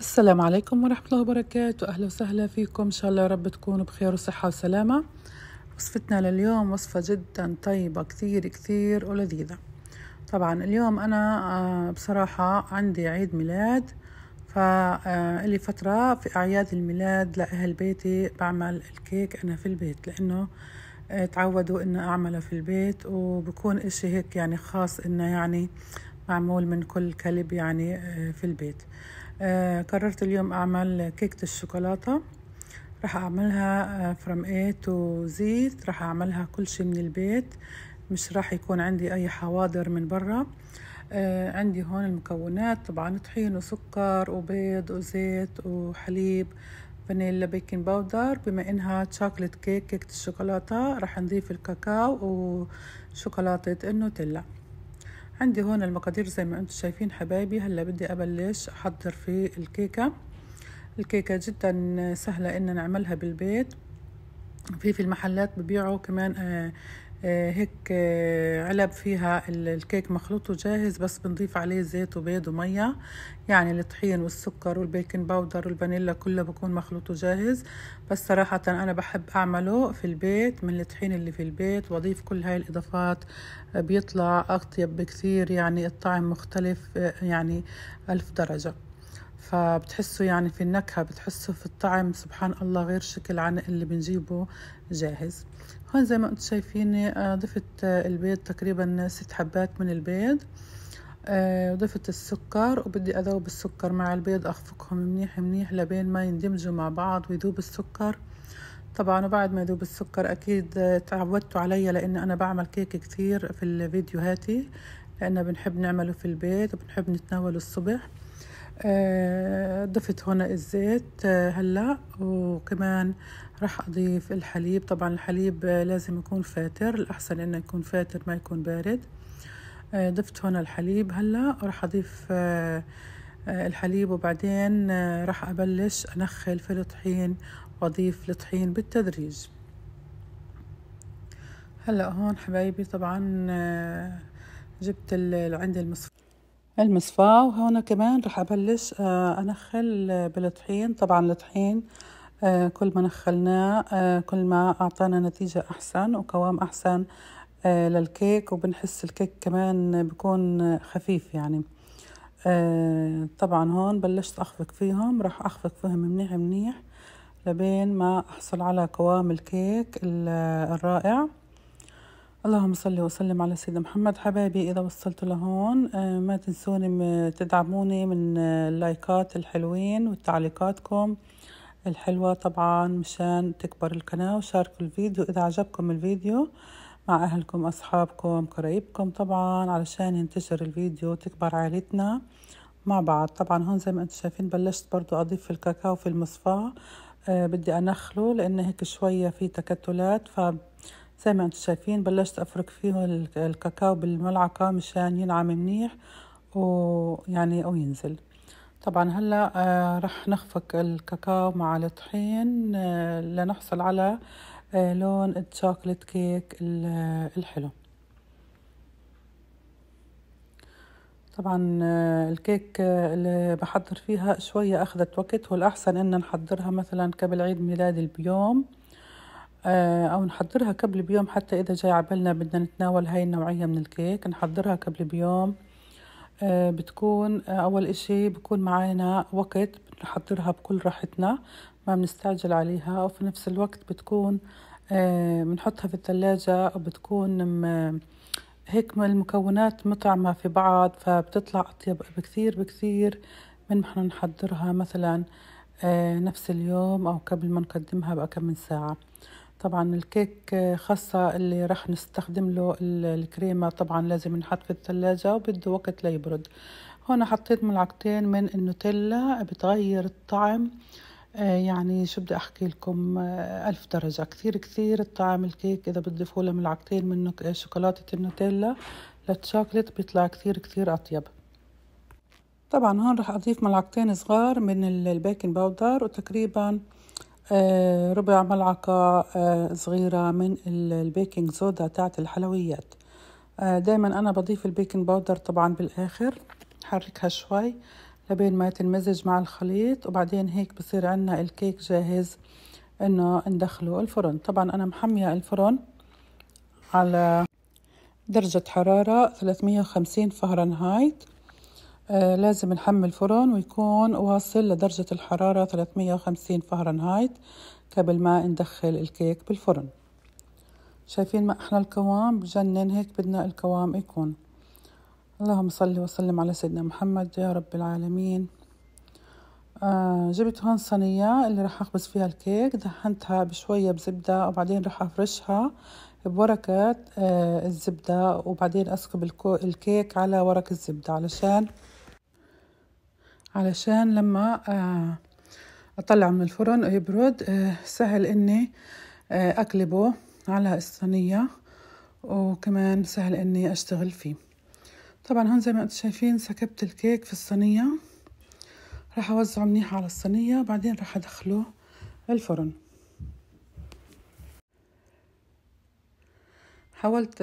السلام عليكم ورحمة الله وبركاته أهلا وسهلا فيكم إن شاء الله رب تكونوا بخير وصحة وسلامة وصفتنا لليوم وصفة جدا طيبة كثير كثير ولذيذة طبعا اليوم أنا آه، بصراحة عندي عيد ميلاد فإلي آه، فترة في أعياد الميلاد لأهل بيتي بعمل الكيك أنا في البيت لأنه آه، تعودوا إن أعمله في البيت وبكون إشي هيك يعني خاص إنه يعني معمول من كل كلب يعني في البيت آه قررت اليوم أعمل كيكة الشوكولاتة راح أعملها فروم اي تو زيت راح أعملها كل شيء من البيت مش راح يكون عندي أي حواضر من برا آه عندي هون المكونات طبعا طحين وسكر وبيض وزيت وحليب فانيلا بيكنج باودر بما انها تشوكلت كيك كيكة الشوكولاتة راح نضيف الكاكاو وشوكولاتة النوتيلا عندي هون المقادير زي ما انتم شايفين حبايبي هلا بدي ابلش احضر في الكيكه الكيكه جدا سهله ان نعملها بالبيت في في المحلات ببيعوا كمان آه، آه، هيك آه، علب فيها الكيك مخلوط وجاهز بس بنضيف عليه زيت وبيض ومية يعني الطحين والسكر والبيكنج باودر والفانيلا كله بكون مخلوط وجاهز بس صراحة أنا بحب أعمله في البيت من الطحين اللي في البيت وأضيف كل هاي الإضافات آه، بيطلع أطيب بكثير يعني الطعم مختلف يعني ألف درجة فبتحسوا يعني في النكهة بتحسوا في الطعم سبحان الله غير شكل عن اللي بنجيبه جاهز هون زي ما انتم شايفين آه، ضفت آه، البيض تقريبا ست حبات من البيض آه، ضفت السكر وبدي أذوب السكر مع البيض أخفقهم منيح منيح لبين ما يندمجوا مع بعض ويذوب السكر طبعا وبعد ما يذوب السكر أكيد تعودتوا علي لأن أنا بعمل كيك كتير في الفيديوهاتي لأن بنحب نعمله في البيت وبنحب نتناوله الصبح آه، ضفت هنا الزيت آه، هلا وكمان راح اضيف الحليب طبعا الحليب لازم يكون فاتر الاحسن انه يكون فاتر ما يكون بارد آه، ضفت هنا الحليب هلا وراح اضيف الحليب وبعدين راح ابلش انخل في الطحين واضيف الطحين بالتدريج هلا هون حبايبي طبعا جبت عندي المصفى المصفاة وهنا كمان رح أبلش آه، أنخل بالطحين طبعا الطحين آه، كل ما نخلناه آه، كل ما أعطانا نتيجة أحسن وقوام أحسن للكيك وبنحس الكيك كمان بكون خفيف يعني طبعا هون بلشت أخفق فيهم رح أخفق فيهم منيح منيح لبين ما أحصل على قوام الكيك الرائع اللهم صل وسلم على سيدنا محمد حبايبي اذا وصلت لهون آه، ما تنسوني تدعموني من اللايكات آه، الحلوين وتعليقاتكم الحلوة طبعا مشان تكبر القناة وشاركوا الفيديو اذا عجبكم الفيديو مع اهلكم اصحابكم قرايبكم طبعا علشان ينتشر الفيديو وتكبر عائلتنا مع بعض طبعا هون زي ما انتم شايفين بلشت برضو اضيف الكاكاو في المصفاة بدي انخله لان هيك شوية في تكتلات ف زي ما انتم شايفين بلشت افرك فيه الكاكاو بالملعقه مشان ينعم منيح ويعني او ينزل طبعا هلا آه، رح نخفق الكاكاو مع الطحين آه، لنحصل على آه، لون الشوكليت كيك الحلو طبعا الكيك اللي بحضر فيها شوية أخذت وقت والأحسن إن نحضرها مثلا قبل عيد ميلادي بيوم آه، أو نحضرها قبل بيوم حتى إذا جاي عبالنا بدنا نتناول هاي النوعية من الكيك نحضرها قبل بيوم آه، بتكون أول إشي بكون معانا وقت نحضرها بكل راحتنا ما بنستعجل عليها وفي نفس الوقت بتكون آه، بنحطها في الثلاجة وبتكون هيك المكونات مطعمة في بعض فبتطلع أطيب بكثير بكثير من ما احنا نحضرها مثلا نفس اليوم أو قبل ما نقدمها بأكم من ساعة طبعا الكيك خاصة اللي راح نستخدم له الكريمة طبعا لازم نحط في الثلاجة وبده وقت ليبرد هون حطيت ملعقتين من النوتيلا بتغير الطعم آه، يعني شو بدي أحكي لكم آه، ألف درجة كثير كثير الطعم الكيك إذا بتضيفوا له ملعقتين من آه، شوكولاتة النوتيلا للشوكليت بيطلع كثير كثير أطيب طبعا هون راح أضيف ملعقتين صغار من البيكنج باودر وتقريبا آه، ربع ملعقة آه، صغيرة من البيكنج صودا تاعت الحلويات آه، دايما أنا بضيف البيكنج باودر طبعا بالآخر حركها شوي لبين ما تنمزج مع الخليط وبعدين هيك بصير عنا الكيك جاهز انه ندخله الفرن طبعا انا محمية الفرن على درجة حرارة 350 فهرنهايت آه لازم نحمي الفرن ويكون واصل لدرجة الحرارة 350 فهرنهايت قبل ما ندخل الكيك بالفرن شايفين ما احنا القوام بجنن هيك بدنا القوام يكون اللهم صل وسلم على سيدنا محمد يا رب العالمين آه جبت هون صينية اللي راح أخبز فيها الكيك دهنتها بشوية بزبدة وبعدين راح أفرشها بورقة آه الزبدة وبعدين أسكب الكيك على ورق الزبدة علشان علشان لما آه، أطلع من الفرن يبرد آه، سهل إني آه، أقلبه على الصينية وكمان سهل إني أشتغل فيه طبعا هون زي ما انتم شايفين سكبت الكيك في الصينية راح أوزعه منيح على الصينية بعدين راح أدخله الفرن حاولت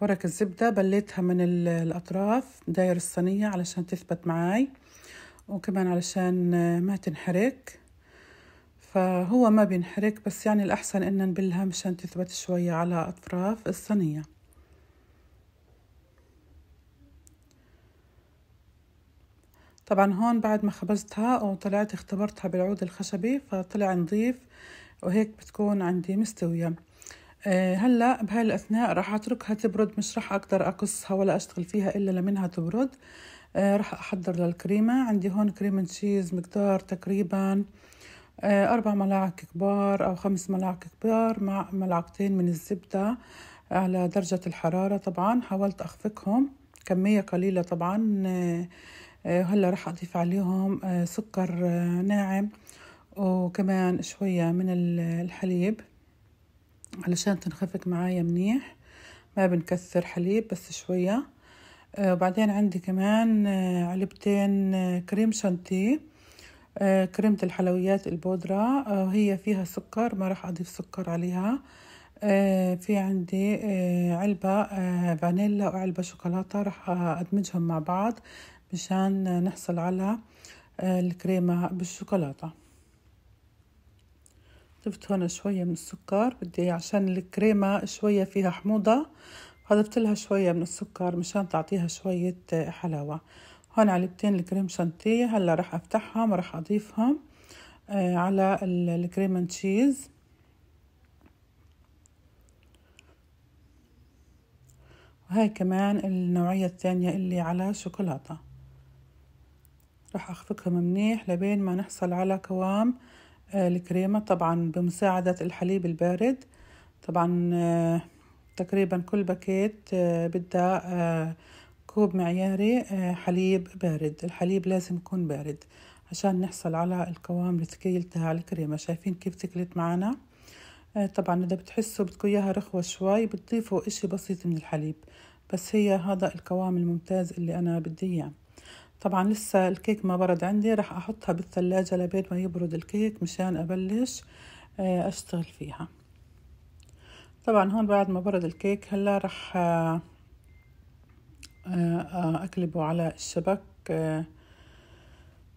ورق الزبدة بليتها من الأطراف داير الصينية علشان تثبت معاي وكمان علشان ما تنحرك فهو ما بينحرك بس يعني الأحسن إن نبلها مشان تثبت شوية على أطراف الصينية طبعا هون بعد ما خبزتها وطلعت اختبرتها بالعود الخشبي فطلع نظيف وهيك بتكون عندي مستوية آه، هلا بهاي الأثناء راح أتركها تبرد مش راح أقدر أقصها ولا أشتغل فيها إلا لمنها تبرد آه، راح أحضر للكريمة عندي هون كريم تشيز مقدار تقريبا آه، أربع ملاعق كبار أو خمس ملاعق كبار مع ملعقتين من الزبدة على درجة الحرارة طبعا حاولت أخفقهم كمية قليلة طبعا آه، هلا راح أضيف عليهم سكر ناعم وكمان شوية من الحليب علشان تنخفق معايا منيح ما بنكثر حليب بس شوية وبعدين آه، عندي كمان آه، علبتين آه، كريم شانتي كريمة الحلويات البودرة هي فيها سكر ما راح أضيف سكر عليها في عندي علبة فانيلا وعلبة شوكولاتة راح أدمجهم مع بعض مشان نحصل على الكريمة بالشوكولاتة ضفت هون شوية من السكر بدي عشان الكريمة شوية فيها حموضة وضفت لها شوية من السكر مشان تعطيها شوية حلاوة هون علبتين الكريم شانتيه هلا رح افتحهم ورح اضيفهم آه، على الكريم اند تشيز وهاي كمان النوعية الثانية اللي على شوكولاتة رح اخفقهم منيح لبين ما نحصل على قوام آه، الكريمة طبعا بمساعدة الحليب البارد طبعا آه، تقريبا كل باكيت آه، بدها آه، كوب معياري آه، حليب بارد الحليب لازم يكون بارد عشان نحصل على القوام الثقيل تاع الكريمة شايفين كيف تكلت معنا طبعا إذا بتحسوا بدكم إياها رخوة شوي بتضيفوا إشي بسيط من الحليب بس هي هذا القوام الممتاز اللي أنا بدي إياه طبعا لسه الكيك ما برد عندي راح أحطها بالثلاجة لبيت ما يبرد الكيك مشان أبلش أشتغل فيها طبعا هون بعد ما برد الكيك هلا رح آه، آه، آه، أقلبه على الشبك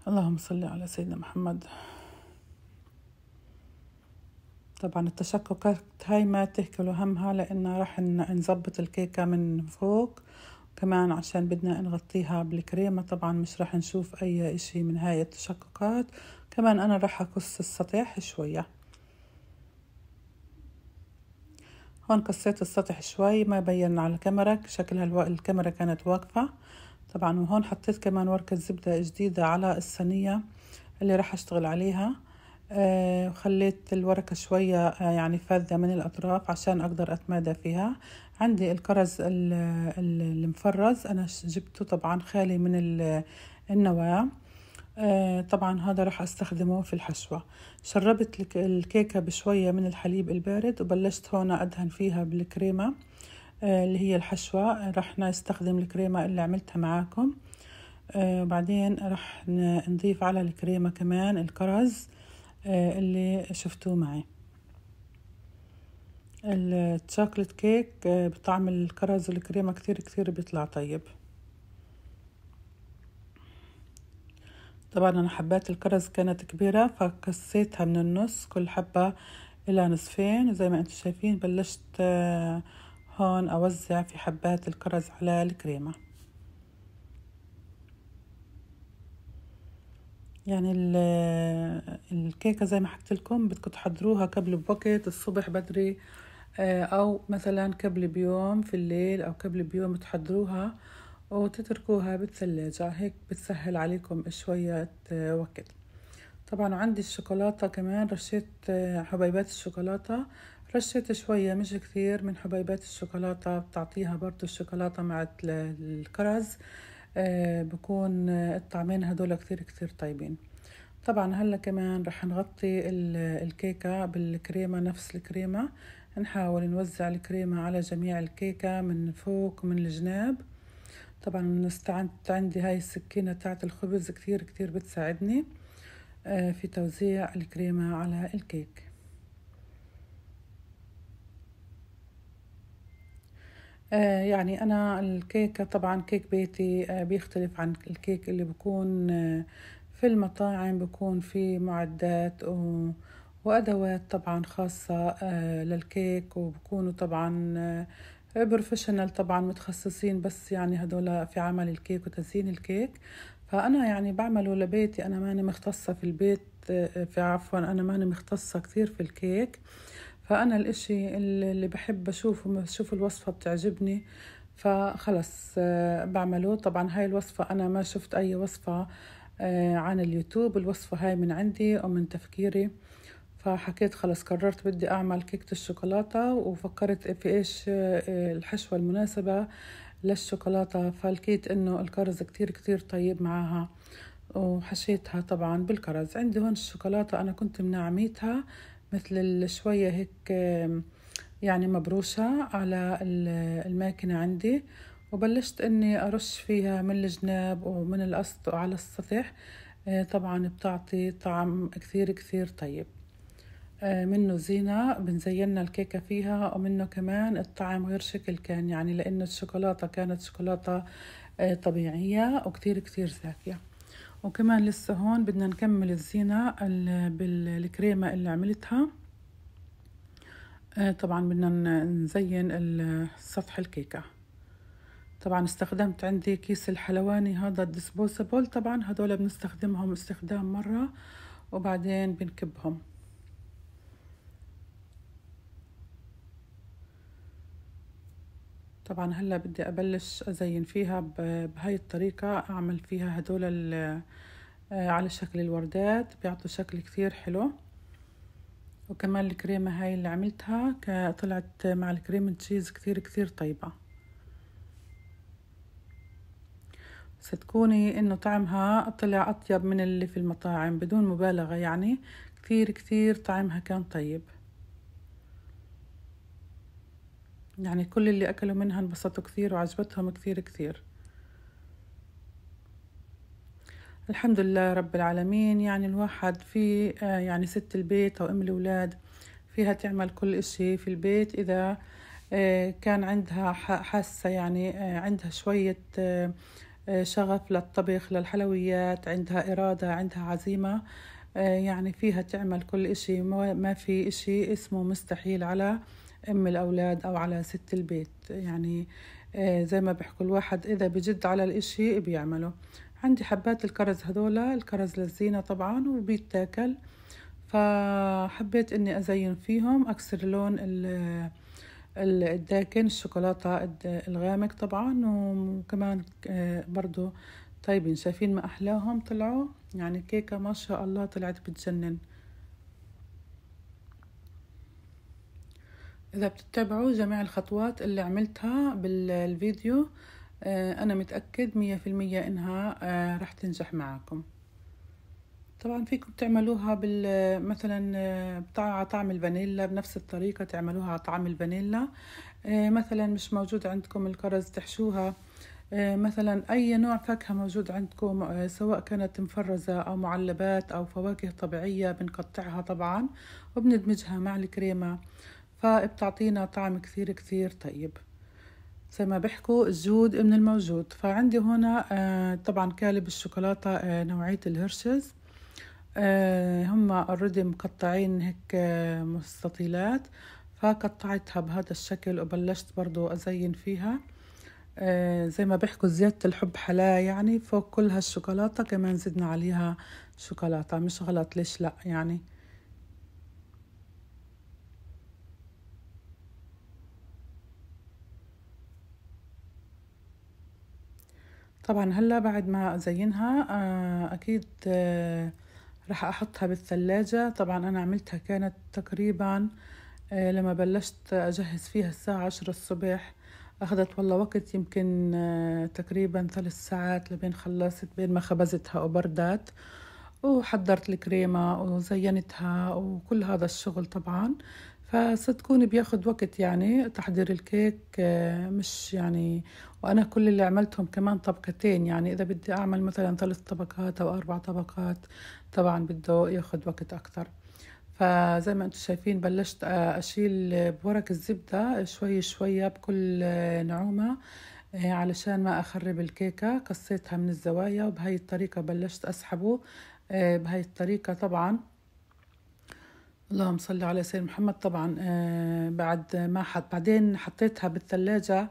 اللهم صل على سيدنا محمد طبعا التشققات هاي ما تهكلوا همها لانه رح نظبط الكيكة من فوق كمان عشان بدنا نغطيها بالكريمة طبعا مش رح نشوف أي إشي من هاي التشققات كمان أنا رح أقص السطح شوية هون قصيت السطح شوي ما بين على الكاميرا شكلها الكاميرا كانت واقفة طبعا وهون حطيت كمان ورقة زبدة جديدة على الصينية اللي راح أشتغل عليها آه وخليت الورقة شوية آه يعني فاذة من الأطراف عشان أقدر أتمادى فيها عندي الكرز المفرز أنا جبته طبعا خالي من النواة آه، طبعا هذا راح استخدمه في الحشوة شربت الكيكة بشوية من الحليب البارد وبلشت هون أدهن فيها بالكريمة آه، اللي هي الحشوة راح نستخدم الكريمة اللي عملتها معاكم آه، وبعدين راح نضيف على الكريمة كمان الكرز اللي شفتوه معي الشوكولات كيك بطعم الكرز والكريمة كتير كتير بيطلع طيب طبعا أنا حبات الكرز كانت كبيرة فقصيتها من النص كل حبة إلى نصفين وزي ما أنتم شايفين بلشت آه، هون أوزع في حبات الكرز على الكريمة يعني آه، الكيكة زي ما حكيت لكم بدكم تحضروها قبل بوقت الصبح بدري آه، أو مثلا قبل بيوم في الليل أو قبل بيوم تحضروها وتتركوها بالثلاجة هيك بتسهل عليكم شوية آه، وقت طبعا عندي الشوكولاتة كمان رشيت آه، حبيبات الشوكولاتة رشيت شوية مش كثير من حبيبات الشوكولاتة بتعطيها برضو الشوكولاتة مع الكرز آه، بكون الطعمين هدول كثير كثير طيبين طبعا هلا كمان رح نغطي الكيكة بالكريمة نفس الكريمة نحاول نوزع الكريمة على جميع الكيكة من فوق من الجناب طبعا استعنت عندي هاي السكينة تاعت الخبز كتير كتير بتساعدني آه، في توزيع الكريمة على الكيك آه، يعني أنا الكيكة طبعا كيك بيتي آه، بيختلف عن الكيك اللي بكون في المطاعم بكون في معدات و... وأدوات طبعا خاصة للكيك وبكونوا طبعا بروفيشنال طبعا متخصصين بس يعني هدول في عمل الكيك وتزيين الكيك فأنا يعني بعمله لبيتي أنا ماني مختصة في البيت في عفوا أنا ماني مختصة كثير في الكيك فأنا الإشي اللي بحب أشوفه بشوف الوصفة بتعجبني فخلص بعمله طبعا هاي الوصفة أنا ما شفت أي وصفة آه، عن اليوتيوب الوصفة هاي من عندي ومن تفكيري فحكيت خلص قررت بدي أعمل كيكة الشوكولاتة وفكرت إيه في إيش إيه الحشوة المناسبة للشوكولاتة فلقيت إنه الكرز كتير كتير طيب معاها وحشيتها طبعا بالكرز عندي هون الشوكولاتة أنا كنت منعميتها مثل شوية هيك يعني مبروشة على الماكنة عندي وبلشت إني أرش فيها من الجناب ومن الأسط على السطح إيه طبعا بتعطي طعم كثير كثير طيب آه، منه زينة بنزينا الكيكة فيها ومنه كمان الطعم غير شكل كان يعني لأن الشوكولاتة كانت شوكولاتة آه، طبيعية وكتير كتير زاكية وكمان لسه هون بدنا نكمل الزينة بالكريمة اللي عملتها آه، طبعا بدنا نزين سطح الكيكة طبعا استخدمت عندي كيس الحلواني هذا الديسبوسبل طبعا هذول بنستخدمهم استخدام مرة وبعدين بنكبهم طبعا هلا بدي ابلش ازين فيها بهاي الطريقه اعمل فيها هدول آه، على شكل الوردات بيعطوا شكل كثير حلو وكمان الكريمه هاي اللي عملتها طلعت مع الكريم تشيز كثير كثير طيبه صدقوني انه طعمها طلع اطيب من اللي في المطاعم بدون مبالغه يعني كثير كثير طعمها كان طيب يعني كل اللي أكلوا منها انبسطوا كثير وعجبتهم كثير كثير الحمد لله رب العالمين يعني الواحد في آه، يعني ست البيت أو أم الأولاد فيها تعمل كل إشي في البيت إذا آه، كان عندها حاسة يعني آه، عندها شوية شغف للطبخ للحلويات عندها إرادة عندها عزيمة يعني فيها تعمل كل إشي ما في إشي اسمه مستحيل على ام الاولاد او على ست البيت يعني آه، زي ما بيحكوا الواحد اذا بجد على الاشي بيعمله عندي حبات الكرز هذولا الكرز للزينه طبعا وبيتاكل فحبيت اني ازين فيهم اكسر لون الداكن الشوكولاته الغامق طبعا وكمان آه، برضو طيبين شايفين ما احلاهم طلعوا يعني كيكه ما شاء الله طلعت بتجنن إذا بتتبعوا جميع الخطوات اللي عملتها بالفيديو آه، أنا متأكد مية في المية إنها آه، راح تنجح معاكم طبعا فيكم تعملوها آه، مثلا على طعم الفانيلا بنفس الطريقة تعملوها على طعم الفانيلا مثلا مش موجود عندكم الكرز تحشوها مثلا أي نوع فاكهة موجود عندكم سواء كانت مفرزة أو معلبات أو فواكه طبيعية بنقطعها طبعا وبندمجها مع الكريمة فبتعطينا طعم كثير كثير طيب زي ما بيحكوا الجود من الموجود فعندي هنا آه، طبعا كالب الشوكولاتة آه، نوعية الهرشز آه، هم اوريدي مقطعين هيك مستطيلات فقطعتها بهذا الشكل وبلشت برضو أزين فيها زي ما بيحكوا زيادة الحب حلا يعني فوق كل هالشوكولاتة كمان زدنا عليها شوكولاتة مش غلط ليش لأ يعني طبعا هلا بعد ما ازينها آه، اكيد آه، رح احطها بالثلاجة طبعا انا عملتها كانت تقريبا آه، لما بلشت اجهز فيها الساعة عشرة الصبح اخذت والله وقت يمكن تقريبا ثلاث ساعات لبين خلصت بين ما خبزتها وبردت وحضرت الكريمة وزينتها وكل هذا الشغل طبعا فستكون بياخد وقت يعني تحضير الكيك آه، مش يعني وأنا كل اللي عملتهم كمان طبقتين يعني إذا بدي أعمل مثلا ثلاث طبقات أو أربع طبقات طبعا بده ياخد وقت أكتر فزي ما انتم شايفين بلشت آه، أشيل بورق الزبدة شوي شوية بكل آه، نعومة علشان ما أخرب الكيكة قصيتها من الزوايا وبهي الطريقة بلشت أسحبه بهاي الطريقة طبعا اللهم صل على سيدنا محمد طبعا آه، بعد ما حط بعدين حطيتها بالثلاجة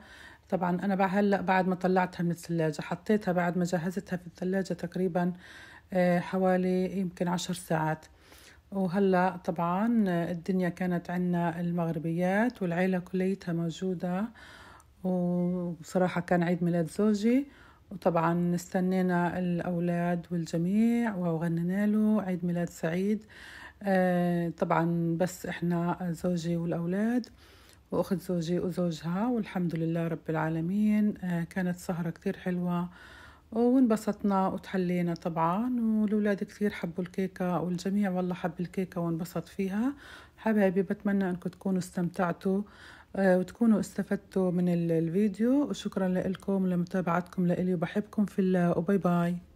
طبعا أنا هلا بعد ما طلعتها من الثلاجة حطيتها بعد ما جهزتها في الثلاجة تقريبا آه، حوالي يمكن عشر ساعات وهلا طبعا آه، الدنيا كانت عنا المغربيات والعيلة كليتها موجودة وصراحة كان عيد ميلاد زوجي وطبعا استنينا الأولاد والجميع وغنينا له عيد ميلاد سعيد آه، طبعا بس احنا زوجي والاولاد واخت زوجي وزوجها والحمد لله رب العالمين آه، كانت سهره كتير حلوه وانبسطنا وتحلينا طبعا والولاد كتير حبوا الكيكة والجميع والله حب الكيكة وانبسط فيها حبايبي بتمنى انكم تكونوا استمتعتوا آه، وتكونوا استفدتوا من الفيديو وشكرا لكم لمتابعتكم لإلي وبحبكم في الله وباي باي